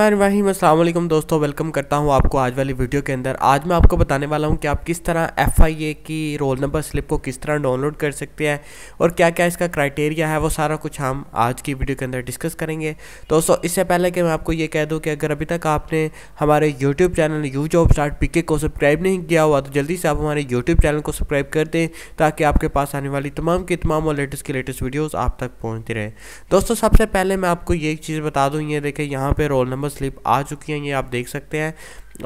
रहीम अल्लाम दोस्तों वेलकम करता हूं आपको आज वाली वीडियो के अंदर आज मैं आपको बताने वाला हूं कि आप किस तरह एफआईए की रोल नंबर स्लिप को किस तरह डाउनलोड कर सकते हैं और क्या क्या इसका क्राइटेरिया है वो सारा कुछ हम आज की वीडियो के अंदर डिस्कस करेंगे दोस्तों इससे पहले कि मैं आपको ये कह दूँ कि अगर अभी तक आपने हमारे YouTube channel U job start PK को सब्सक्राइब नहीं किया हुआ तो जल्दी से आप हमारे यूट्यूब चैनल को सब्सक्राइब कर दें ताकि आपके पास आने वाली तमाम की तमाम और लेटेस्ट की लेटेस्ट वीडियोज़ आप तक पहुँचती रहे दोस्तों सबसे पहले मैं आपको ये चीज़ बता दूँ ये देखें यहाँ पर रोल नंबर नंबर स्लिप आ चुकी हैं ये आप देख सकते हैं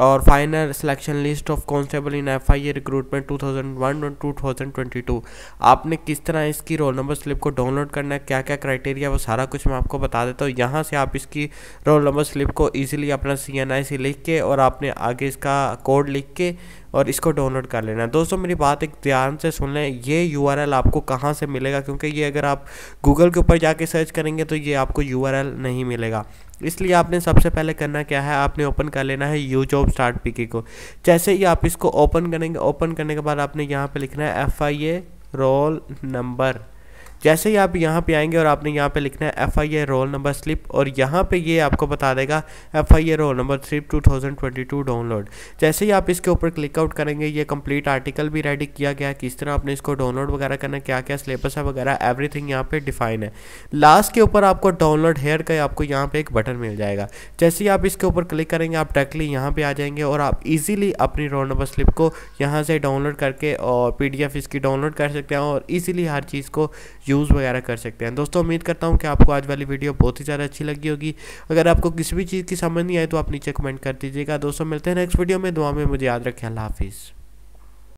और final selection list of constable in F I A recruitment two thousand one two thousand twenty two आपने किस तरह इसकी रोल नंबर स्लिप को डाउनलोड करना है क्या क्या क्राइटेरिया वो सारा कुछ मैं आपको बता देता हूँ यहाँ से आप इसकी रोल नंबर स्लिप को ईजिली अपना सी एन आई से लिख के और आपने आगे इसका कोड लिख के और इसको डाउनलोड कर लेना दोस्तों मेरी बात एक ध्यान से सुन लें ये यू आपको कहाँ से मिलेगा क्योंकि ये अगर आप गूगल के ऊपर जाके सर्च करेंगे तो ये आपको यू नहीं मिलेगा इसलिए आपने सबसे पहले करना क्या है आपने ओपन कर लेना है यू स्कोप स्टार्ट पीके को जैसे ही आप इसको ओपन करेंगे ओपन करने के बाद आपने यहाँ पर लिखना है F I A roll number जैसे ही आप यहाँ पे आएंगे और आपने यहाँ पे लिखना है F I A roll number slip और यहाँ पे ये आपको बता देगा F I A roll number slip 2022 download जैसे ही आप इसके ऊपर क्लिकआउट करेंगे ये कंप्लीट आर्टिकल भी रेडी किया गया है किस तरह आपने इसको डाउनलोड वगैरह करना क्या क्या सिलेबस है वगैरह थिंग यहाँ पे डिफाइन है लास्ट के ऊपर आपको डाउनलोड हेयर का आपको यहाँ पे एक बटन मिल जाएगा जैसे ही आप इसके ऊपर क्लिक करेंगे आप डायरेक्टली यहाँ पे आ जाएंगे और आप ईजिली अपनी रोल नंबर स्लिप को यहाँ से डाउनलोड करके और एफ इसकी डाउनलोड कर सकते हैं और ईजिली हर चीज़ को यूज़ वगैरह कर सकते हैं दोस्तों उम्मीद करता हूँ कि आपको आज वाली वीडियो बहुत ही ज़्यादा अच्छी लगी होगी अगर आपको किसी भी चीज़ की समझ नहीं आए तो आप नीचे कमेंट कर दीजिएगा दोस्तों मिलते हैं नेक्स्ट वीडियो में दुआ में मुझे याद रखें अल्लाह हाफिज़